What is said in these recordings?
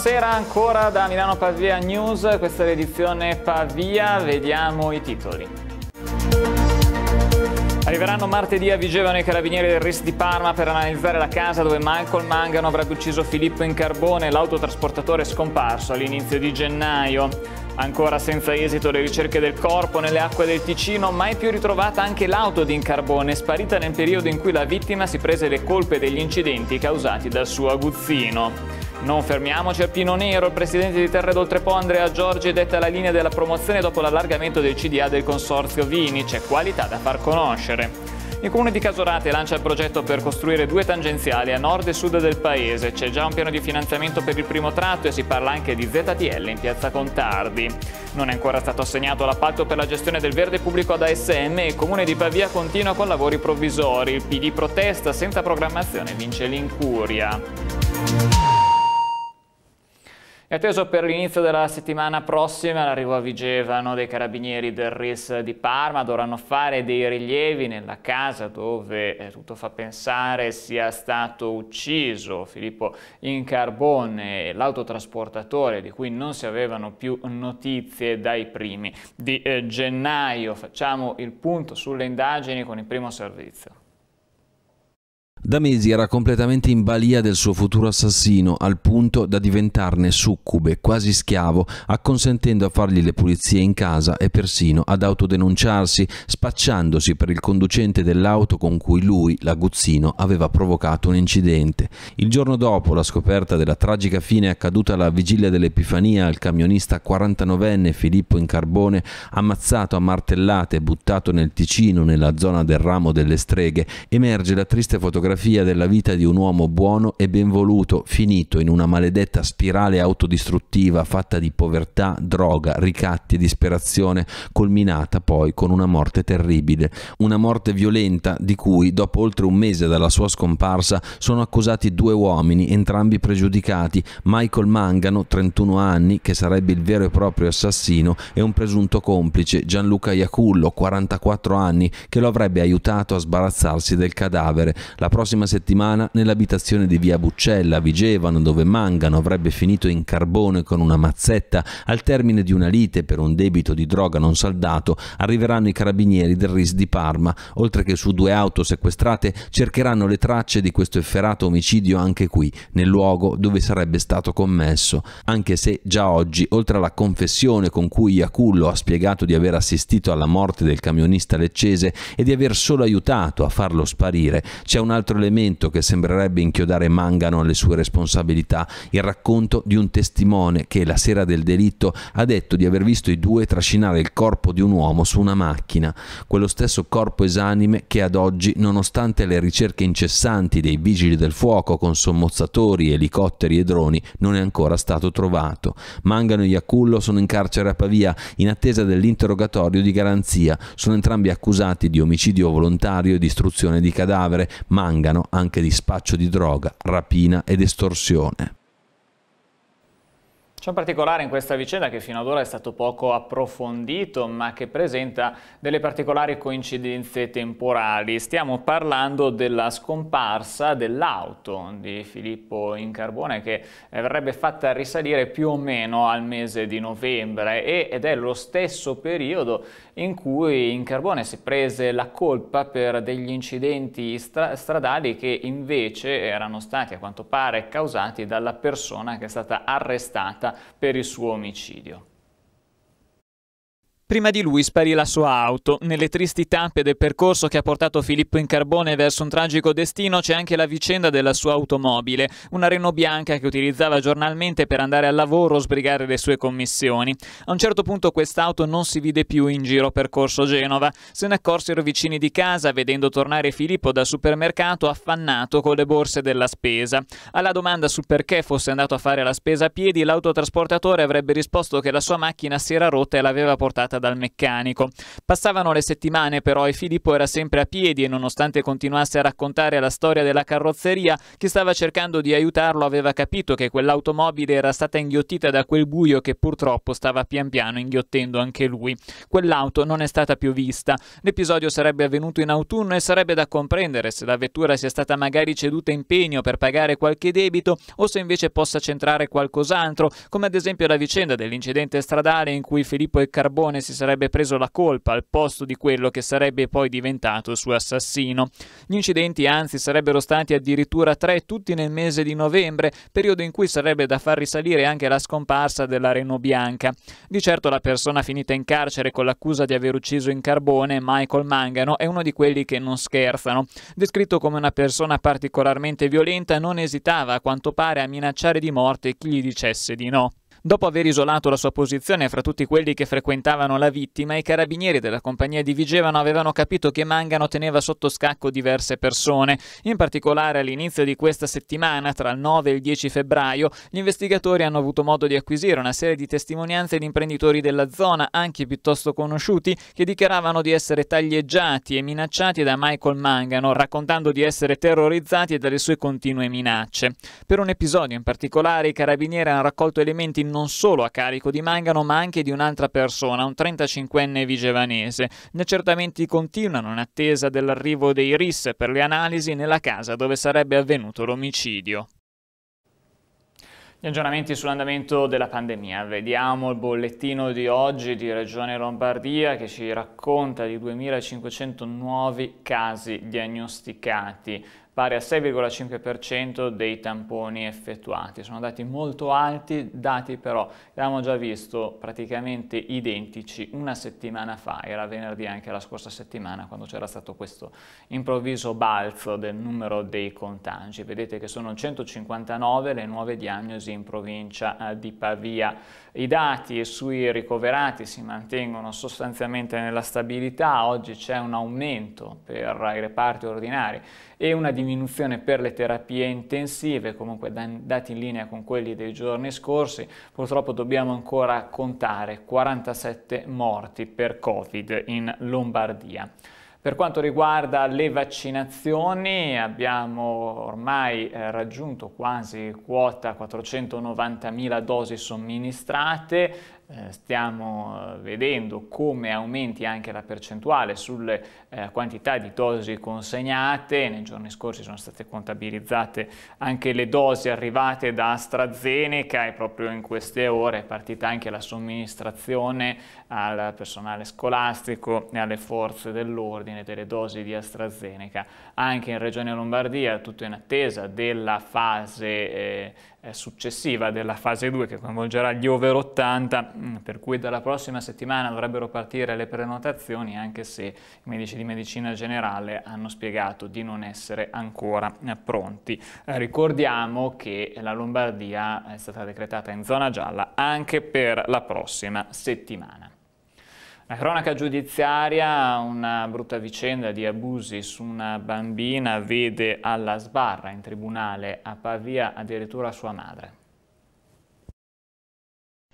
Buonasera ancora da Milano Pavia News, questa è l'edizione Pavia, vediamo i titoli. Arriveranno martedì a Vigevano i carabinieri del RIS di Parma per analizzare la casa dove Michael Mangano avrebbe ucciso Filippo in carbone, l'autotrasportatore scomparso all'inizio di gennaio. Ancora senza esito le ricerche del corpo nelle acque del Ticino, mai più ritrovata anche l'auto di Incarbone, sparita nel periodo in cui la vittima si prese le colpe degli incidenti causati dal suo aguzzino. Non fermiamoci al Pino Nero, il presidente di Terre d'Oltrepo Andrea Giorgi è detta la linea della promozione dopo l'allargamento del CDA del consorzio Vini, c'è qualità da far conoscere. Il comune di Casorate lancia il progetto per costruire due tangenziali a nord e sud del paese. C'è già un piano di finanziamento per il primo tratto e si parla anche di ZTL in piazza Contardi. Non è ancora stato assegnato l'appalto per la gestione del verde pubblico ad ASM e il comune di Pavia continua con lavori provvisori. Il PD protesta senza programmazione vince l'incuria. È atteso per l'inizio della settimana prossima l'arrivo a Vigevano dei carabinieri del RIS di Parma, dovranno fare dei rilievi nella casa dove eh, tutto fa pensare sia stato ucciso Filippo Incarbone, l'autotrasportatore di cui non si avevano più notizie dai primi di eh, gennaio. Facciamo il punto sulle indagini con il primo servizio. Da mesi era completamente in balia del suo futuro assassino, al punto da diventarne succube, quasi schiavo, acconsentendo a fargli le pulizie in casa e persino ad autodenunciarsi, spacciandosi per il conducente dell'auto con cui lui, l'aguzzino, aveva provocato un incidente. Il giorno dopo la scoperta della tragica fine accaduta alla vigilia dell'Epifania al camionista 49enne Filippo in carbone, ammazzato a martellate e buttato nel Ticino nella zona del ramo delle streghe, emerge la triste fotografia fotografia della vita di un uomo buono e benvoluto, finito in una maledetta spirale autodistruttiva fatta di povertà, droga, ricatti e disperazione, culminata poi con una morte terribile. Una morte violenta di cui, dopo oltre un mese dalla sua scomparsa, sono accusati due uomini, entrambi pregiudicati, Michael Mangano, 31 anni, che sarebbe il vero e proprio assassino, e un presunto complice, Gianluca Iacullo, 44 anni, che lo avrebbe aiutato a sbarazzarsi del cadavere. La prossima prossima settimana nell'abitazione di via Buccella a Vigevano, dove Mangano avrebbe finito in carbone con una mazzetta al termine di una lite per un debito di droga non saldato, arriveranno i carabinieri del RIS di Parma, oltre che su due auto sequestrate cercheranno le tracce di questo efferato omicidio anche qui, nel luogo dove sarebbe stato commesso, anche se già oggi, oltre alla confessione con cui Iacullo ha spiegato di aver assistito alla morte del camionista leccese e di aver solo aiutato a farlo sparire, c'è un altro elemento che sembrerebbe inchiodare Mangano alle sue responsabilità, il racconto di un testimone che la sera del delitto ha detto di aver visto i due trascinare il corpo di un uomo su una macchina, quello stesso corpo esanime che ad oggi, nonostante le ricerche incessanti dei vigili del fuoco con sommozzatori, elicotteri e droni, non è ancora stato trovato. Mangano e Iacullo sono in carcere a Pavia in attesa dell'interrogatorio di garanzia. Sono entrambi accusati di omicidio volontario e distruzione di cadavere. Mangano vengano anche di spaccio di droga, rapina ed estorsione. C'è un particolare in questa vicenda che fino ad ora è stato poco approfondito, ma che presenta delle particolari coincidenze temporali. Stiamo parlando della scomparsa dell'auto di Filippo Incarbone che eh, verrebbe fatta risalire più o meno al mese di novembre ed è lo stesso periodo in cui Incarbone si prese la colpa per degli incidenti stradali che invece erano stati a quanto pare causati dalla persona che è stata arrestata per il suo omicidio. Prima di lui sparì la sua auto. Nelle tristi tappe del percorso che ha portato Filippo in carbone verso un tragico destino c'è anche la vicenda della sua automobile, una Renault bianca che utilizzava giornalmente per andare al lavoro o sbrigare le sue commissioni. A un certo punto quest'auto non si vide più in giro per Corso Genova. Se ne accorsero vicini di casa vedendo tornare Filippo dal supermercato affannato con le borse della spesa. Alla domanda sul perché fosse andato a fare la spesa a piedi, l'autotrasportatore avrebbe risposto che la sua macchina si era rotta e l'aveva portata portata dal meccanico. Passavano le settimane però e Filippo era sempre a piedi e nonostante continuasse a raccontare la storia della carrozzeria, chi stava cercando di aiutarlo aveva capito che quell'automobile era stata inghiottita da quel buio che purtroppo stava pian piano inghiottendo anche lui. Quell'auto non è stata più vista. L'episodio sarebbe avvenuto in autunno e sarebbe da comprendere se la vettura sia stata magari ceduta in pegno per pagare qualche debito o se invece possa centrare qualcos'altro, come ad esempio la vicenda dell'incidente stradale in cui Filippo e Carbone si si sarebbe preso la colpa al posto di quello che sarebbe poi diventato il suo assassino. Gli incidenti anzi sarebbero stati addirittura tre tutti nel mese di novembre, periodo in cui sarebbe da far risalire anche la scomparsa della Renault Bianca. Di certo la persona finita in carcere con l'accusa di aver ucciso in carbone Michael Mangano è uno di quelli che non scherzano. Descritto come una persona particolarmente violenta, non esitava a quanto pare a minacciare di morte chi gli dicesse di no. Dopo aver isolato la sua posizione fra tutti quelli che frequentavano la vittima, i carabinieri della compagnia di Vigevano avevano capito che Mangano teneva sotto scacco diverse persone. In particolare all'inizio di questa settimana, tra il 9 e il 10 febbraio, gli investigatori hanno avuto modo di acquisire una serie di testimonianze di imprenditori della zona, anche piuttosto conosciuti, che dichiaravano di essere taglieggiati e minacciati da Michael Mangano, raccontando di essere terrorizzati dalle sue continue minacce. Per un episodio in particolare i carabinieri hanno raccolto elementi non solo a carico di Mangano ma anche di un'altra persona, un 35enne vigevanese. Gli accertamenti continuano in attesa dell'arrivo dei RIS per le analisi nella casa dove sarebbe avvenuto l'omicidio. Gli aggiornamenti sull'andamento della pandemia. Vediamo il bollettino di oggi di Regione Lombardia che ci racconta di 2.500 nuovi casi diagnosticati pari a 6,5% dei tamponi effettuati. Sono dati molto alti, dati però che abbiamo già visto praticamente identici una settimana fa, era venerdì anche la scorsa settimana quando c'era stato questo improvviso balzo del numero dei contagi. Vedete che sono 159 le nuove diagnosi in provincia eh, di Pavia. I dati sui ricoverati si mantengono sostanzialmente nella stabilità, oggi c'è un aumento per i reparti ordinari e una diminuzione per le terapie intensive, comunque dati in linea con quelli dei giorni scorsi, purtroppo dobbiamo ancora contare 47 morti per Covid in Lombardia. Per quanto riguarda le vaccinazioni abbiamo ormai eh, raggiunto quasi quota 490.000 dosi somministrate, eh, stiamo eh, vedendo come aumenti anche la percentuale sulle eh, quantità di dosi consegnate, nei giorni scorsi sono state contabilizzate anche le dosi arrivate da AstraZeneca e proprio in queste ore è partita anche la somministrazione al personale scolastico e alle forze dell'ordine delle dosi di AstraZeneca. Anche in Regione Lombardia tutto in attesa della fase eh, eh, successiva della fase 2 che coinvolgerà gli over 80, mm, per cui dalla prossima settimana dovrebbero partire le prenotazioni anche se i medici di medicina generale hanno spiegato di non essere ancora eh, pronti. Eh, ricordiamo che la Lombardia è stata decretata in zona gialla anche per la prossima settimana. La cronaca giudiziaria, una brutta vicenda di abusi su una bambina, vede alla sbarra in tribunale a Pavia addirittura sua madre.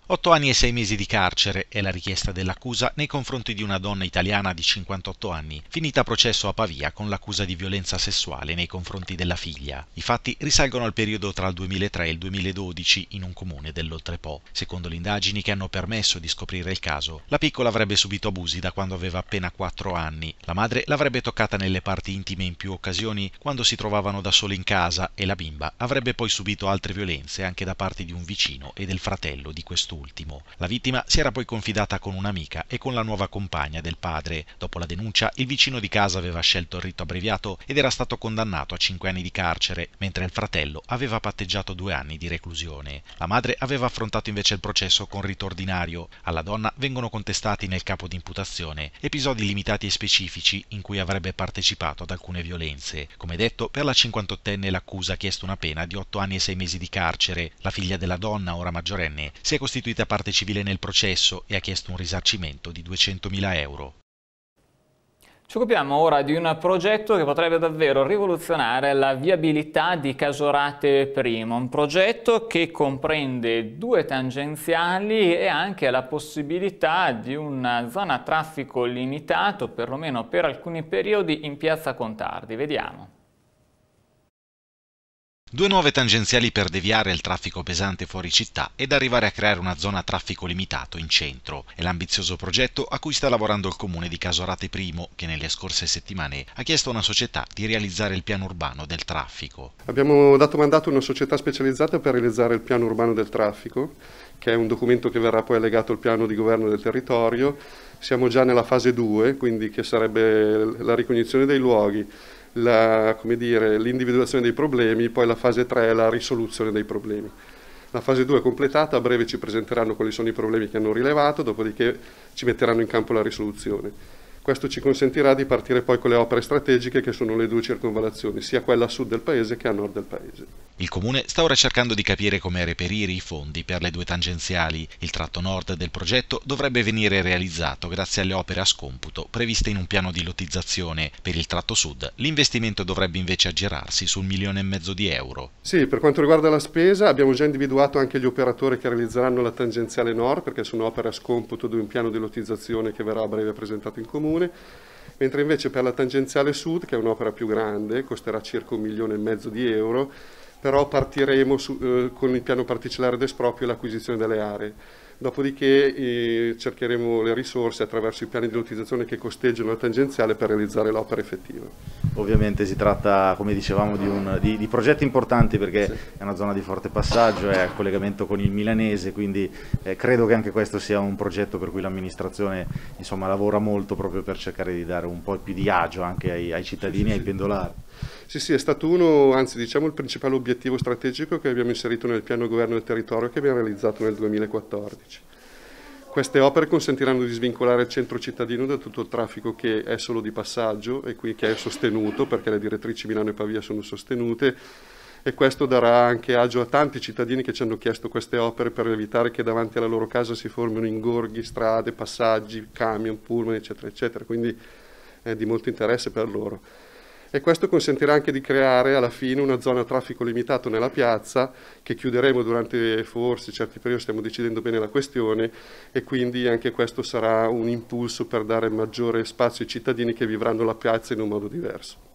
Otto anni e sei mesi di carcere è la richiesta dell'accusa nei confronti di una donna italiana di 58 anni, finita a processo a Pavia con l'accusa di violenza sessuale nei confronti della figlia. I fatti risalgono al periodo tra il 2003 e il 2012 in un comune dell'Oltrepo. Secondo le indagini che hanno permesso di scoprire il caso, la piccola avrebbe subito abusi da quando aveva appena 4 anni. La madre l'avrebbe toccata nelle parti intime in più occasioni quando si trovavano da sole in casa e la bimba avrebbe poi subito altre violenze anche da parte di un vicino e del fratello di quest'uomo quest'ultimo. La vittima si era poi confidata con un'amica e con la nuova compagna del padre. Dopo la denuncia, il vicino di casa aveva scelto il rito abbreviato ed era stato condannato a 5 anni di carcere, mentre il fratello aveva patteggiato due anni di reclusione. La madre aveva affrontato invece il processo con rito ordinario. Alla donna vengono contestati nel capo di imputazione episodi limitati e specifici in cui avrebbe partecipato ad alcune violenze. Come detto, per la 58enne l'accusa ha chiesto una pena di 8 anni e 6 mesi di carcere. La figlia della donna, ora maggiorenne, si è costituita costituita parte civile nel processo e ha chiesto un risarcimento di 200.000 euro. Ci occupiamo ora di un progetto che potrebbe davvero rivoluzionare la viabilità di Casorate I, un progetto che comprende due tangenziali e anche la possibilità di una zona traffico limitato, perlomeno per alcuni periodi, in piazza Contardi. Vediamo. Due nuove tangenziali per deviare il traffico pesante fuori città ed arrivare a creare una zona a traffico limitato in centro è l'ambizioso progetto a cui sta lavorando il comune di Casorate I che nelle scorse settimane ha chiesto a una società di realizzare il piano urbano del traffico. Abbiamo dato mandato a una società specializzata per realizzare il piano urbano del traffico che è un documento che verrà poi allegato al piano di governo del territorio. Siamo già nella fase 2 quindi che sarebbe la ricognizione dei luoghi, l'individuazione dei problemi, poi la fase 3 è la risoluzione dei problemi. La fase 2 è completata, a breve ci presenteranno quali sono i problemi che hanno rilevato, dopodiché ci metteranno in campo la risoluzione. Questo ci consentirà di partire poi con le opere strategiche che sono le due circonvallazioni, sia quella a sud del paese che a nord del paese. Il comune sta ora cercando di capire come reperire i fondi per le due tangenziali. Il tratto nord del progetto dovrebbe venire realizzato grazie alle opere a scomputo previste in un piano di lottizzazione. Per il tratto sud l'investimento dovrebbe invece aggirarsi sul milione e mezzo di euro. Sì, per quanto riguarda la spesa abbiamo già individuato anche gli operatori che realizzeranno la tangenziale nord perché sono opere a scomputo di un piano di lottizzazione che verrà a breve presentato in comune comune, mentre invece per la tangenziale sud, che è un'opera più grande, costerà circa un milione e mezzo di euro, però partiremo su, eh, con il piano particellare d'esproprio e l'acquisizione delle aree dopodiché eh, cercheremo le risorse attraverso i piani di utilizzazione che costeggiano la tangenziale per realizzare l'opera effettiva. Ovviamente si tratta, come dicevamo, di, un, di, di progetti importanti perché sì. è una zona di forte passaggio, è a collegamento con il milanese, quindi eh, credo che anche questo sia un progetto per cui l'amministrazione lavora molto proprio per cercare di dare un po' più di agio anche ai, ai cittadini e sì, sì, ai pendolari. Sì, sì, è stato uno, anzi diciamo il principale obiettivo strategico che abbiamo inserito nel piano governo del territorio che abbiamo realizzato nel 2014. Queste opere consentiranno di svincolare il centro cittadino da tutto il traffico che è solo di passaggio e qui che è sostenuto, perché le direttrici Milano e Pavia sono sostenute, e questo darà anche agio a tanti cittadini che ci hanno chiesto queste opere per evitare che davanti alla loro casa si formino ingorghi, strade, passaggi, camion, pullman, eccetera, eccetera. Quindi è di molto interesse per loro e questo consentirà anche di creare alla fine una zona a traffico limitato nella piazza che chiuderemo durante forse certi periodi, stiamo decidendo bene la questione e quindi anche questo sarà un impulso per dare maggiore spazio ai cittadini che vivranno la piazza in un modo diverso.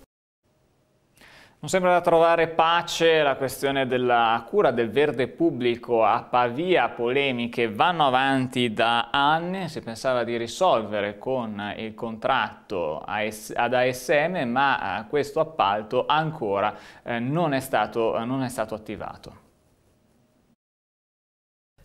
Non sembra da trovare pace la questione della cura del verde pubblico a Pavia, polemiche vanno avanti da anni, si pensava di risolvere con il contratto ad ASM ma eh, questo appalto ancora eh, non è stato, non è stato attivato.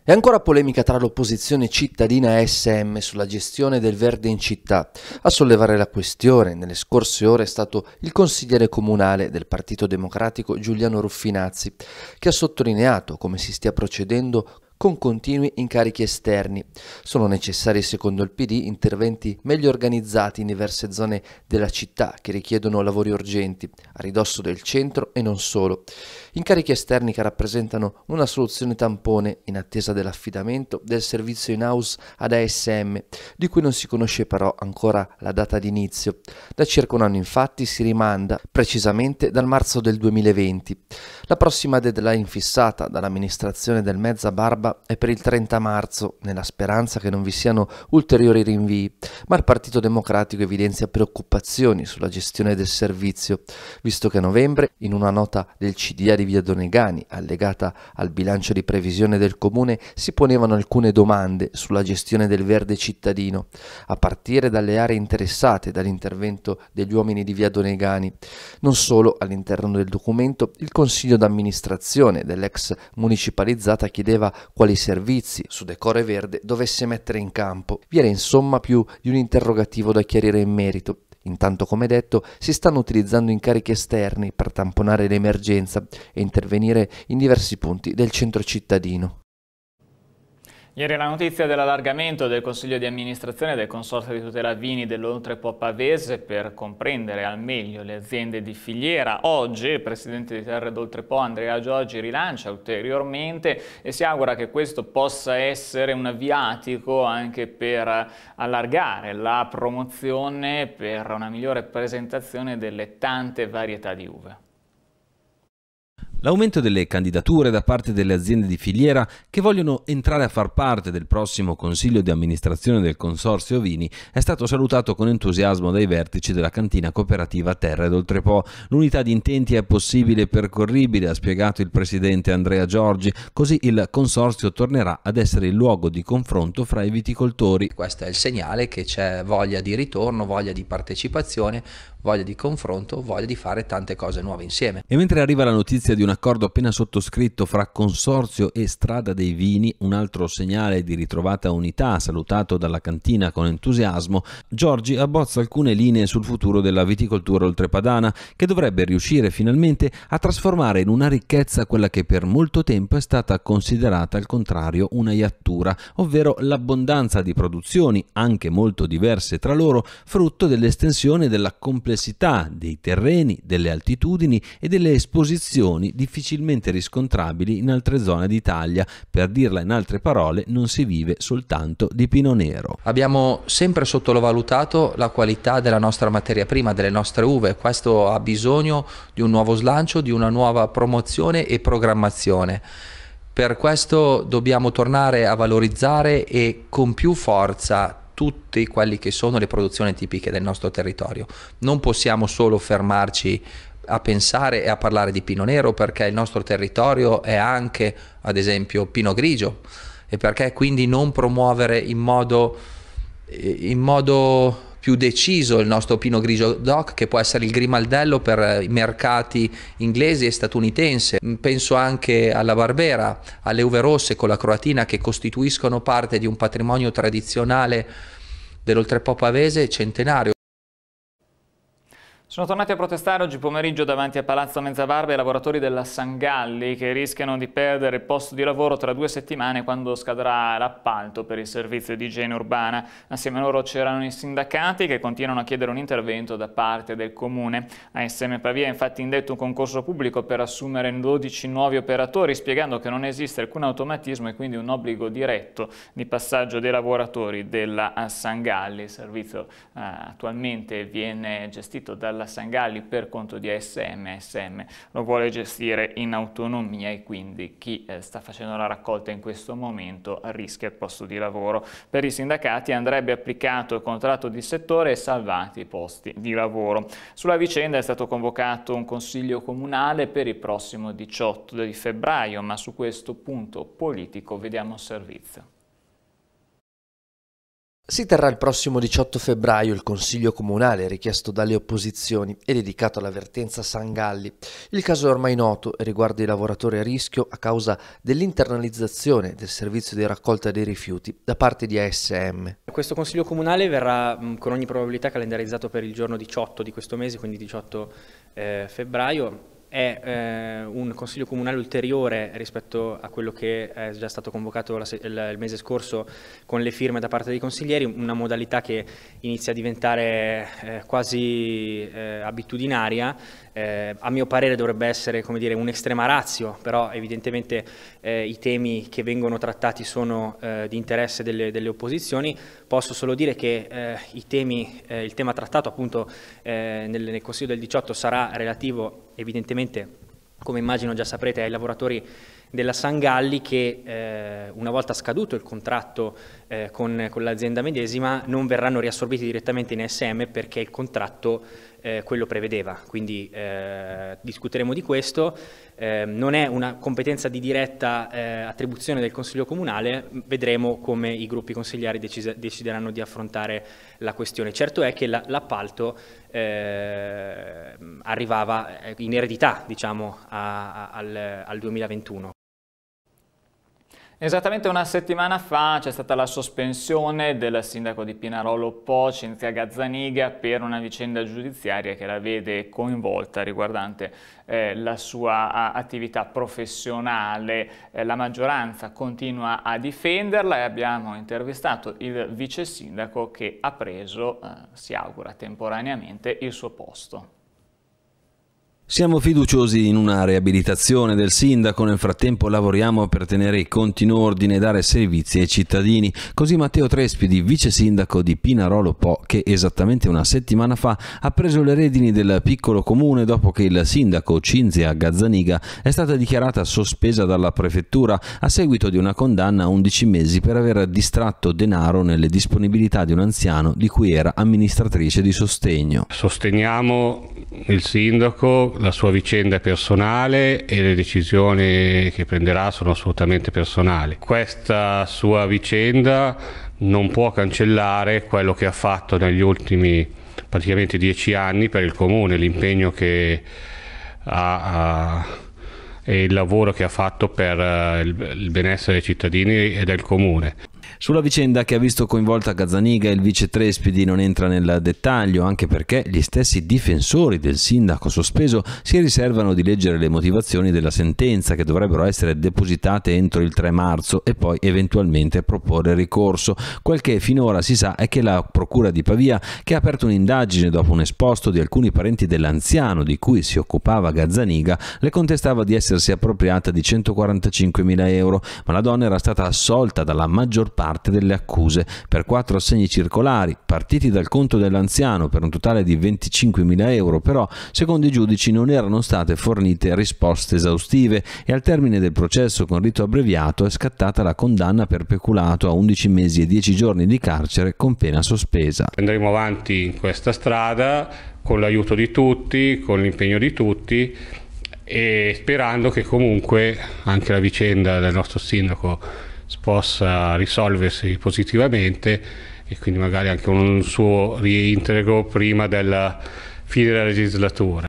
È ancora polemica tra l'opposizione cittadina SM sulla gestione del verde in città. A sollevare la questione nelle scorse ore è stato il consigliere comunale del Partito Democratico Giuliano Ruffinazzi, che ha sottolineato come si stia procedendo con continui incarichi esterni. Sono necessari, secondo il PD, interventi meglio organizzati in diverse zone della città che richiedono lavori urgenti, a ridosso del centro e non solo. Incarichi esterni che rappresentano una soluzione tampone in attesa dell'affidamento del servizio in house ad ASM, di cui non si conosce però ancora la data d'inizio. Da circa un anno infatti si rimanda, precisamente dal marzo del 2020. La prossima deadline fissata dall'amministrazione del Mezza Barba barba è per il 30 marzo, nella speranza che non vi siano ulteriori rinvii, ma il Partito Democratico evidenzia preoccupazioni sulla gestione del servizio, visto che a novembre, in una nota del CDA di Via Donegani, allegata al bilancio di previsione del Comune, si ponevano alcune domande sulla gestione del verde cittadino, a partire dalle aree interessate dall'intervento degli uomini di Via Donegani. Non solo, all'interno del documento, il Consiglio d'amministrazione dell'ex municipalizzata chiedeva quali servizi su Decore Verde dovesse mettere in campo. Vi era insomma più di un interrogativo da chiarire in merito. Intanto, come detto, si stanno utilizzando incarichi esterni per tamponare l'emergenza e intervenire in diversi punti del centro cittadino. Ieri la notizia dell'allargamento del Consiglio di amministrazione del Consorzio di tutela vini dell'Oltrepo Pavese per comprendere al meglio le aziende di filiera. Oggi il presidente di Terre d'Oltrepo Andrea Giorgi rilancia ulteriormente e si augura che questo possa essere un viatico anche per allargare la promozione per una migliore presentazione delle tante varietà di uve. L'aumento delle candidature da parte delle aziende di filiera che vogliono entrare a far parte del prossimo consiglio di amministrazione del Consorzio Vini è stato salutato con entusiasmo dai vertici della cantina cooperativa Terra ed Oltrepo. L'unità di intenti è possibile e percorribile, ha spiegato il presidente Andrea Giorgi, così il Consorzio tornerà ad essere il luogo di confronto fra i viticoltori. Questo è il segnale che c'è voglia di ritorno, voglia di partecipazione, voglia di confronto, voglia di fare tante cose nuove insieme. E mentre arriva la notizia di un accordo appena sottoscritto fra Consorzio e Strada dei Vini, un altro segnale di ritrovata unità salutato dalla cantina con entusiasmo, Giorgi abbozza alcune linee sul futuro della viticoltura oltrepadana che dovrebbe riuscire finalmente a trasformare in una ricchezza quella che per molto tempo è stata considerata al contrario una iattura, ovvero l'abbondanza di produzioni, anche molto diverse tra loro, frutto dell'estensione della complessità complessità dei terreni, delle altitudini e delle esposizioni difficilmente riscontrabili in altre zone d'Italia. Per dirla in altre parole, non si vive soltanto di pino nero. Abbiamo sempre sottovalutato la qualità della nostra materia prima, delle nostre uve. Questo ha bisogno di un nuovo slancio, di una nuova promozione e programmazione. Per questo dobbiamo tornare a valorizzare e con più forza tutte quelle che sono le produzioni tipiche del nostro territorio. Non possiamo solo fermarci a pensare e a parlare di pino nero perché il nostro territorio è anche, ad esempio, pino grigio e perché quindi non promuovere in modo, eh, in modo più deciso il nostro Pino Grigio Doc, che può essere il grimaldello per eh, i mercati inglesi e statunitense. Mm, penso anche alla Barbera, alle uve rosse con la croatina che costituiscono parte di un patrimonio tradizionale dell'oltrepo pavese centenario. Sono tornati a protestare oggi pomeriggio davanti a Palazzo Mezzabarba i lavoratori della Sangalli che rischiano di perdere il posto di lavoro tra due settimane quando scadrà l'appalto per il servizio di igiene urbana. Assieme a loro c'erano i sindacati che continuano a chiedere un intervento da parte del Comune. ASM Pavia ha infatti indetto un concorso pubblico per assumere 12 nuovi operatori spiegando che non esiste alcun automatismo e quindi un obbligo diretto di passaggio dei lavoratori della Sangalli. Il servizio eh, attualmente viene gestito dalla della Sangalli per conto di ASM, SM lo vuole gestire in autonomia e quindi chi eh, sta facendo la raccolta in questo momento rischia il posto di lavoro. Per i sindacati andrebbe applicato il contratto di settore e salvati i posti di lavoro. Sulla vicenda è stato convocato un consiglio comunale per il prossimo 18 di febbraio, ma su questo punto politico vediamo servizio. Si terrà il prossimo 18 febbraio il Consiglio Comunale richiesto dalle opposizioni e dedicato all'avvertenza Sangalli. Il caso è ormai noto e riguarda i lavoratori a rischio a causa dell'internalizzazione del servizio di raccolta dei rifiuti da parte di ASM. Questo Consiglio Comunale verrà con ogni probabilità calendarizzato per il giorno 18 di questo mese, quindi 18 eh, febbraio è eh, un consiglio comunale ulteriore rispetto a quello che è già stato convocato la, il, il, mese scorso con le firme da parte dei consiglieri, una modalità che inizia a diventare eh, quasi eh, abitudinaria, eh, a mio parere dovrebbe essere dire, un estrema razio, però evidentemente eh, i temi che vengono trattati sono eh, di interesse delle, delle, opposizioni, posso solo dire che temi, il tema trattato appunto nel, nel Consiglio del 18 sarà relativo evidentemente Ovviamente, come immagino già saprete, ai lavoratori della Sangalli che eh, una volta scaduto il contratto eh, con, con l'azienda medesima non verranno riassorbiti direttamente in SM perché il contratto eh, quello prevedeva, quindi eh, discuteremo di questo. Eh, non è una competenza di diretta eh, attribuzione del Consiglio Comunale, vedremo come i gruppi consigliari decideranno di affrontare la questione. Certo è che l'appalto la eh, arrivava eh, in eredità diciamo, a, a, al, al 2021. Esattamente una settimana fa c'è stata la sospensione del sindaco di Pinarolo Po, Cinzia Gazzaniga, per una vicenda giudiziaria che la vede coinvolta riguardante eh, la sua attività professionale. Eh, la maggioranza continua a difenderla e abbiamo intervistato il vice sindaco che ha preso, eh, si augura temporaneamente, il suo posto. Siamo fiduciosi in una riabilitazione del sindaco, nel frattempo lavoriamo per tenere i conti in ordine e dare servizi ai cittadini, così Matteo Trespidi, vice sindaco di Pinarolo Po, che esattamente una settimana fa ha preso le redini del piccolo comune dopo che il sindaco Cinzia Gazzaniga è stata dichiarata sospesa dalla prefettura a seguito di una condanna a 11 mesi per aver distratto denaro nelle disponibilità di un anziano di cui era amministratrice di sostegno. Sosteniamo il sindaco la sua vicenda è personale e le decisioni che prenderà sono assolutamente personali. Questa sua vicenda non può cancellare quello che ha fatto negli ultimi praticamente dieci anni per il comune, l'impegno che ha, ha e il lavoro che ha fatto per eh, il benessere dei cittadini e del comune. Sulla vicenda che ha visto coinvolta Gazzaniga, il vice Trespidi non entra nel dettaglio, anche perché gli stessi difensori del sindaco sospeso si riservano di leggere le motivazioni della sentenza che dovrebbero essere depositate entro il 3 marzo e poi eventualmente proporre ricorso. Quel che finora si sa è che la Procura di Pavia, che ha aperto un'indagine dopo un esposto di alcuni parenti dell'anziano di cui si occupava Gazzaniga, le contestava di essersi appropriata di 145 mila euro, ma la donna era stata assolta dalla maggior parte parte delle accuse per quattro assegni circolari partiti dal conto dell'anziano per un totale di 25.000 euro, però secondo i giudici non erano state fornite risposte esaustive e al termine del processo con rito abbreviato è scattata la condanna per peculato a 11 mesi e 10 giorni di carcere con pena sospesa. Andremo avanti in questa strada con l'aiuto di tutti, con l'impegno di tutti e sperando che comunque anche la vicenda del nostro sindaco possa risolversi positivamente e quindi magari anche un suo reintegro prima della fine della legislatura.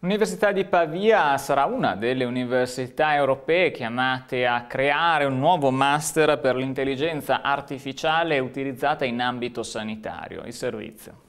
L'Università di Pavia sarà una delle università europee chiamate a creare un nuovo master per l'intelligenza artificiale utilizzata in ambito sanitario, il servizio.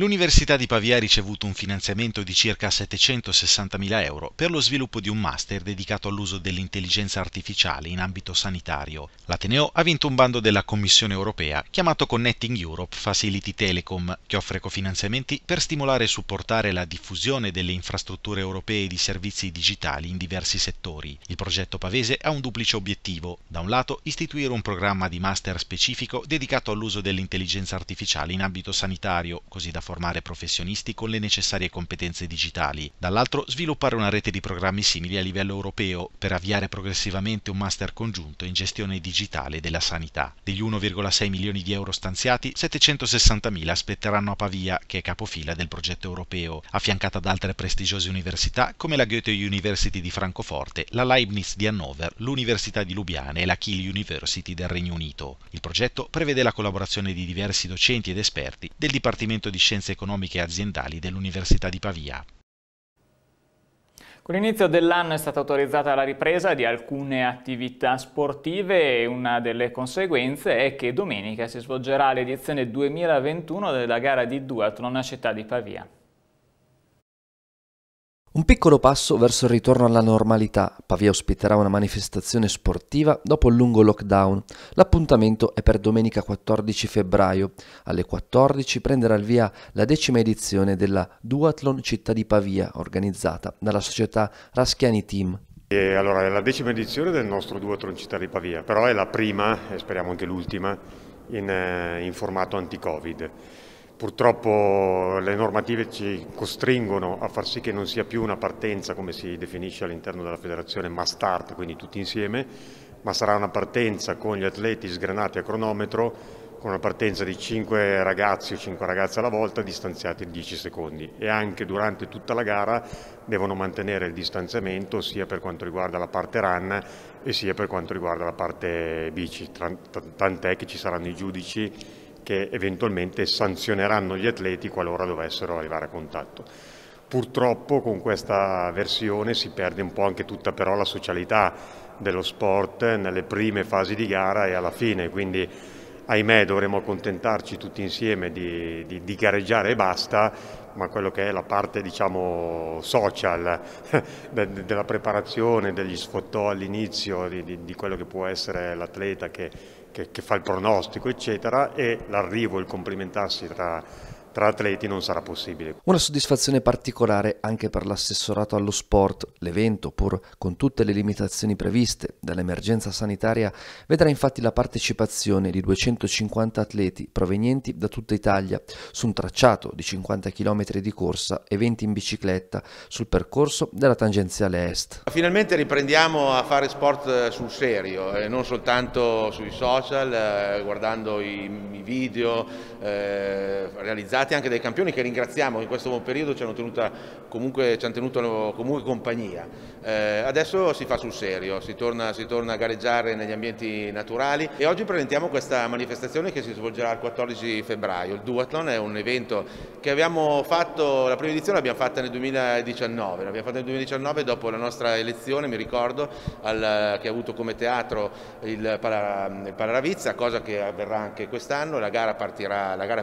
L'Università di Pavia ha ricevuto un finanziamento di circa 760.000 euro per lo sviluppo di un master dedicato all'uso dell'intelligenza artificiale in ambito sanitario. L'Ateneo ha vinto un bando della Commissione europea chiamato Connecting Europe Facility Telecom, che offre cofinanziamenti per stimolare e supportare la diffusione delle infrastrutture europee di servizi digitali in diversi settori. Il progetto pavese ha un duplice obiettivo: da un lato, istituire un programma di master specifico dedicato all'uso dell'intelligenza artificiale in ambito sanitario, così da formare professionisti con le necessarie competenze digitali, dall'altro sviluppare una rete di programmi simili a livello europeo per avviare progressivamente un master congiunto in gestione digitale della sanità. Degli 1,6 milioni di euro stanziati, 760 mila spetteranno a Pavia, che è capofila del progetto europeo, affiancata da altre prestigiose università come la Goethe University di Francoforte, la Leibniz di Hannover, l'Università di Lubiana e la Kiel University del Regno Unito. Il progetto prevede la collaborazione di diversi docenti ed esperti del Dipartimento di Scienze Scienze Economiche e Aziendali dell'Università di Pavia. Con l'inizio dell'anno è stata autorizzata la ripresa di alcune attività sportive e una delle conseguenze è che domenica si svolgerà l'edizione 2021 della gara di duathlon a città di Pavia. Un piccolo passo verso il ritorno alla normalità. Pavia ospiterà una manifestazione sportiva dopo il lungo lockdown. L'appuntamento è per domenica 14 febbraio. Alle 14 prenderà il via la decima edizione della Duathlon Città di Pavia, organizzata dalla società Raschiani Team. E allora, è la decima edizione del nostro Duathlon Città di Pavia, però è la prima e speriamo anche l'ultima in, eh, in formato anti-Covid. Purtroppo le normative ci costringono a far sì che non sia più una partenza, come si definisce all'interno della federazione, ma start, quindi tutti insieme, ma sarà una partenza con gli atleti sgranati a cronometro, con una partenza di 5 ragazzi o 5 ragazze alla volta distanziati in 10 secondi e anche durante tutta la gara devono mantenere il distanziamento sia per quanto riguarda la parte run e sia per quanto riguarda la parte bici, tant'è che ci saranno i giudici che eventualmente sanzioneranno gli atleti qualora dovessero arrivare a contatto. Purtroppo con questa versione si perde un po' anche tutta però la socialità dello sport nelle prime fasi di gara e alla fine, quindi ahimè dovremo accontentarci tutti insieme di, di, di gareggiare e basta, ma quello che è la parte diciamo, social de, della preparazione, degli sfottò all'inizio, di, di quello che può essere l'atleta che che, che fa il pronostico, eccetera, e l'arrivo il complimentarsi tra per atleti non sarà possibile. Una soddisfazione particolare anche per l'assessorato allo sport. L'evento, pur con tutte le limitazioni previste dall'emergenza sanitaria, vedrà infatti la partecipazione di 250 atleti provenienti da tutta Italia su un tracciato di 50 km di corsa e 20 in bicicletta sul percorso della tangenziale est. Finalmente riprendiamo a fare sport eh, sul serio e eh, non soltanto sui social, eh, guardando i video realizzati dati anche dai campioni che ringraziamo, in questo buon periodo ci hanno, tenuta, comunque, ci hanno tenuto comunque compagnia. Eh, adesso si fa sul serio, si torna, si torna, a gareggiare negli ambienti naturali e oggi presentiamo questa manifestazione che si svolgerà il 14 febbraio. Il Duathlon è un evento che abbiamo fatto, la prima edizione l'abbiamo fatta nel 2019, l'abbiamo fatta nel 2019 dopo la nostra elezione, mi ricordo, al, che ha avuto come teatro il, para, il Pararavizza, cosa che avverrà anche quest'anno, la, la gara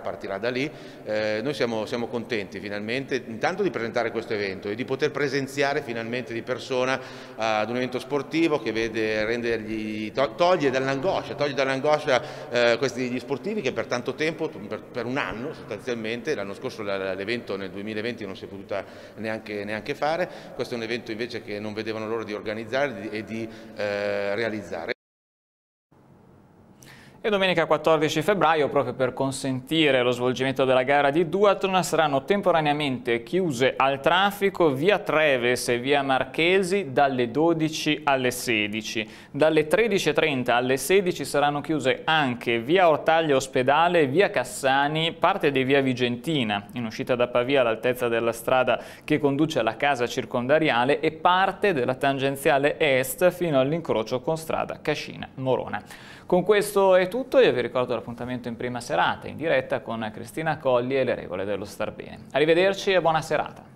partirà da lì eh, noi siamo, siamo, contenti finalmente intanto di presentare questo evento e di poter presenziare finalmente di persona ad un evento sportivo che vede, rendergli, toglie dall'angoscia, toglie dall'angoscia eh, questi gli sportivi che per tanto tempo, per, per un anno sostanzialmente, l'anno scorso l'evento nel 2020 non si è potuta neanche, neanche, fare, questo è un evento invece che non vedevano l'ora di organizzare e di eh, realizzare e domenica 14 febbraio, proprio per consentire lo svolgimento della gara di Duathlon, saranno temporaneamente chiuse al traffico via Treves e via Marchesi dalle 12 alle 16. Dalle 13.30 alle 16 saranno chiuse anche via Ortaglia Ospedale, via Cassani, parte di via Vigentina, in uscita da Pavia all'altezza della strada che conduce alla casa circondariale e parte della tangenziale est fino all'incrocio con strada Cascina Morona. Con questo è tutto, io vi ricordo l'appuntamento in prima serata, in diretta con Cristina Colli e le regole dello Starbene. Arrivederci e buona serata.